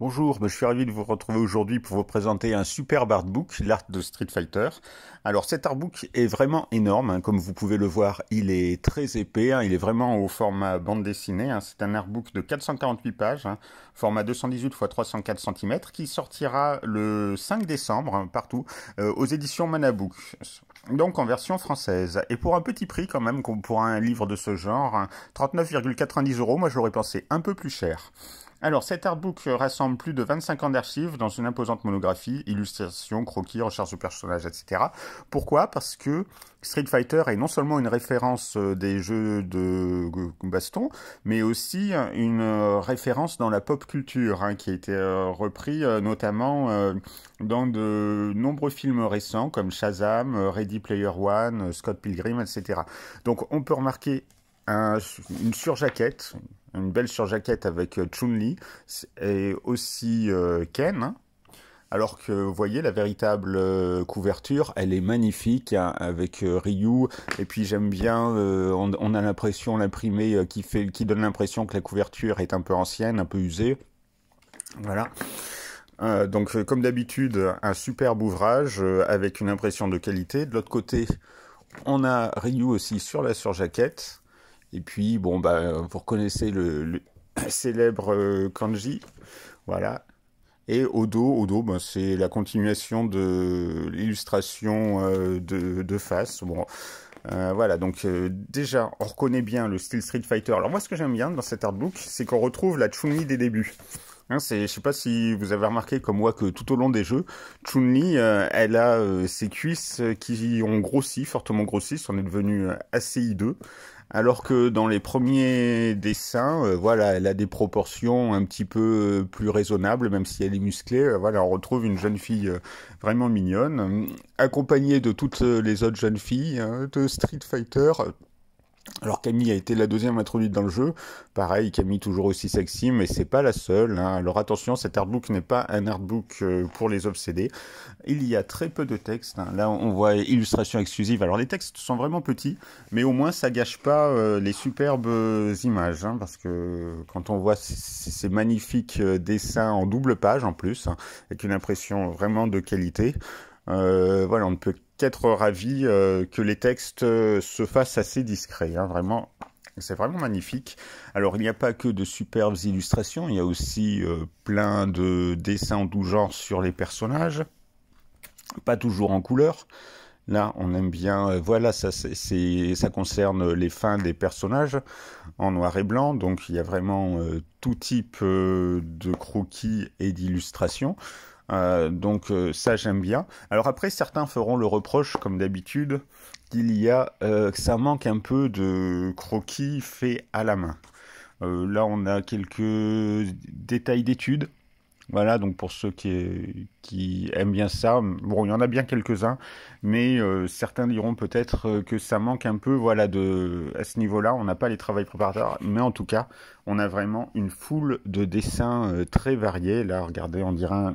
Bonjour, ben, je suis ravi de vous retrouver aujourd'hui pour vous présenter un superbe artbook, l'art de Street Fighter. Alors cet artbook est vraiment énorme, hein. comme vous pouvez le voir, il est très épais, hein. il est vraiment au format bande dessinée. Hein. C'est un artbook de 448 pages, format 218 x 304 cm, qui sortira le 5 décembre partout euh, aux éditions Manabook. Donc en version française. Et pour un petit prix quand même, pour un livre de ce genre, 39,90 euros, moi j'aurais pensé un peu plus cher. Alors, cet artbook rassemble plus de 25 ans d'archives dans une imposante monographie, illustrations, croquis, recherche de personnages, etc. Pourquoi Parce que Street Fighter est non seulement une référence euh, des jeux de baston, mais aussi euh, une euh, référence dans la pop culture, hein, qui a été repris notamment dans de nombreux films récents comme Shazam, Ready Player One, Scott Pilgrim, etc. Donc, on peut remarquer une surjaquette, une belle surjaquette avec euh, Chun-Li et aussi euh, Ken. Hein. Alors que vous voyez la véritable euh, couverture, elle est magnifique avec Ryu. Et puis j'aime bien, on, a l'impression l'imprimé qui fait, qui donne l'impression que la couverture est un peu ancienne, un peu usée. Voilà. donc comme d'habitude, un superbe ouvrage avec une impression de qualité. De l'autre côté, on a Ryu aussi sur la surjaquette. Et puis, bon, bah, vous reconnaissez le, célèbre euh, kanji. Voilà. Et Odo, Odo ben, c'est la continuation de l'illustration euh, de, face. Bon, euh, voilà, donc déjà, on reconnaît bien le style Street Fighter. Alors moi, ce que j'aime bien dans cet artbook, c'est qu'on retrouve la Chun-Li des débuts. Hein, ne je sais pas si vous avez remarqué comme moi que tout au long des jeux, Chun-Li, elle a ses cuisses qui ont grossi, fortement grossi, On est devenu assez hideux alors que dans les premiers dessins, euh, voilà, elle a des proportions un petit peu euh, plus raisonnables, même si elle est musclée. Euh, voilà, on retrouve une jeune fille vraiment mignonne, accompagnée de toutes les autres jeunes filles hein, de Street Fighter, alors Camille a été la deuxième introduite dans le jeu. Pareil, Camille toujours aussi sexy, mais c'est pas la seule. Hein. Alors attention, cet artbook n'est pas un artbook euh, pour les obsédés. Il y a très peu de textes. Hein. Là, on voit illustration exclusive. Alors les textes sont vraiment petits, mais au moins ça gâche pas euh, les superbes euh, images, hein, parce que quand on voit ces, magnifiques dessins en double page en plus, avec une impression vraiment de qualité, voilà, on ne peut être ravi euh, que les textes euh, se fassent assez discrets. Hein, vraiment, c'est vraiment magnifique. Alors il n'y a pas que de superbes illustrations, il y a aussi euh, plein de dessins en genre sur les personnages, pas toujours en couleur. Là, on aime bien. voilà, ça, c'est, ça concerne les fins des personnages en noir et blanc. Donc, il y a vraiment tout type de croquis et d'illustrations. Euh, donc euh, ça j'aime bien. Alors après certains feront le reproche comme d'habitude qu'il y a euh, que ça manque un peu de croquis fait à la main. là on a quelques détails d'études voilà, donc pour ceux qui, qui, aiment bien ça, bon, il y en a bien quelques-uns, mais certains diront peut-être que ça manque un peu, voilà, de, à ce niveau-là, on n'a pas les travaux préparatoires, mais en tout cas, on a vraiment une foule de dessins très variés. Là, regardez, on dirait un,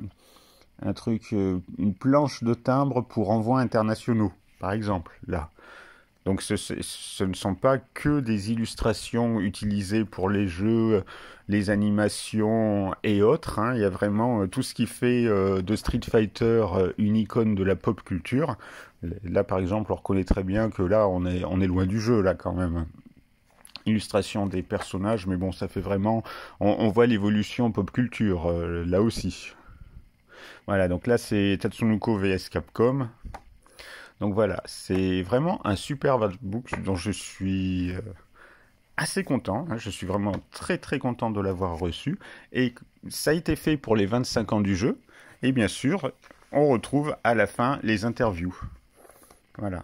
un truc, euh, une planche de timbre pour envois internationaux, par exemple, là. Donc ce, ne sont pas que des illustrations utilisées pour les jeux, les animations et autres. Hein. Il y a vraiment euh, tout ce qui fait euh, de Street Fighter une icône de la pop culture. Là par exemple, on reconnaît très bien que là on est, loin du jeu là quand même illustration des personnages, mais bon, ça fait vraiment, on, voit l'évolution pop culture là aussi. Voilà, donc là c'est Tatsunoko vs Capcom. Donc voilà, c'est vraiment un super book dont je suis euh, assez content. Hein. Je suis vraiment très très content de l'avoir reçu. Et ça a été fait pour les 25 ans du jeu. Et bien sûr, on retrouve à la fin les interviews. Voilà.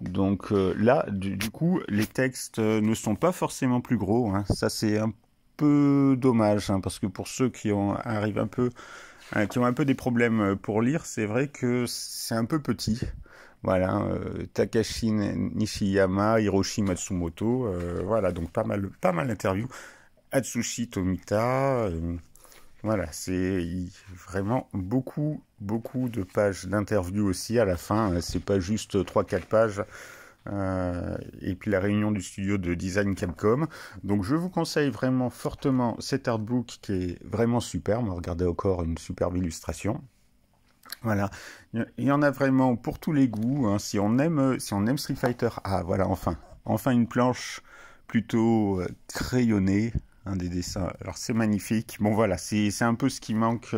Donc euh, là, du, coup, les textes euh, ne sont pas forcément plus gros. Hein. Ça, c'est un peu dommage, hein, parce que pour ceux qui arrivent un peu qui ont un peu des problèmes euh, pour lire, c'est vrai que c'est un peu petit. Voilà, euh, Takashi Nishiyama, Hiroshi Matsumoto, euh, voilà, donc pas mal, pas mal d'interviews. Atsushi Tomita, voilà, c'est vraiment beaucoup, beaucoup de pages d'interviews aussi à la fin. Hein. C'est pas juste 3-4 pages euh, et puis la réunion du studio de design Capcom. Donc je vous conseille vraiment fortement cet artbook qui est vraiment superbe. Regardez encore une superbe illustration. Voilà, il y en a vraiment pour tous les goûts. Hein. Si on aime, euh, si on aime Street Fighter, ah voilà, enfin, enfin une planche plutôt euh, crayonnée, un hein, des dessins. Alors c'est magnifique. Bon voilà, c'est un peu ce qui manque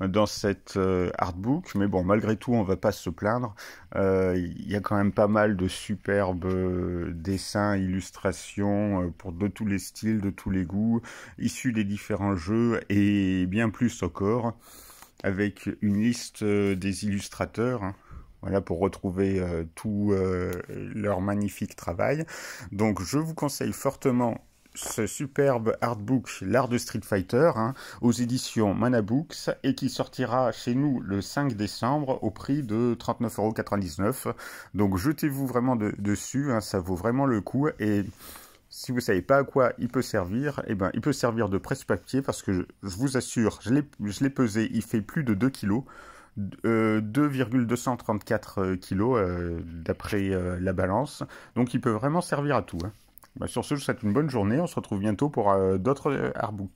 dans cette euh, artbook, mais bon, malgré tout, on va pas se plaindre. Euh, il y a quand même pas mal de superbes euh, dessins, illustrations pour de tous les styles, de tous les goûts, issus des différents jeux et bien plus encore, avec une liste des illustrateurs. Hein. voilà pour retrouver tout leur magnifique travail. Donc je vous conseille fortement ce superbe artbook L'Art de Street Fighter hein, aux éditions Manabooks et qui sortira chez nous le 5 décembre au prix de 39,99€. Donc jetez-vous vraiment dessus, hein, ça vaut vraiment le coup et si vous ne savez pas à quoi il peut servir, eh ben, il peut servir de presse-papier parce que je, vous assure, je l'ai pesé, il fait plus de 2 kg. 2,234 kg d'après euh, la balance. Donc il peut vraiment servir à tout. Hein. Bah, sur ce, je vous souhaite une bonne journée. On se retrouve bientôt pour euh, d'autres euh,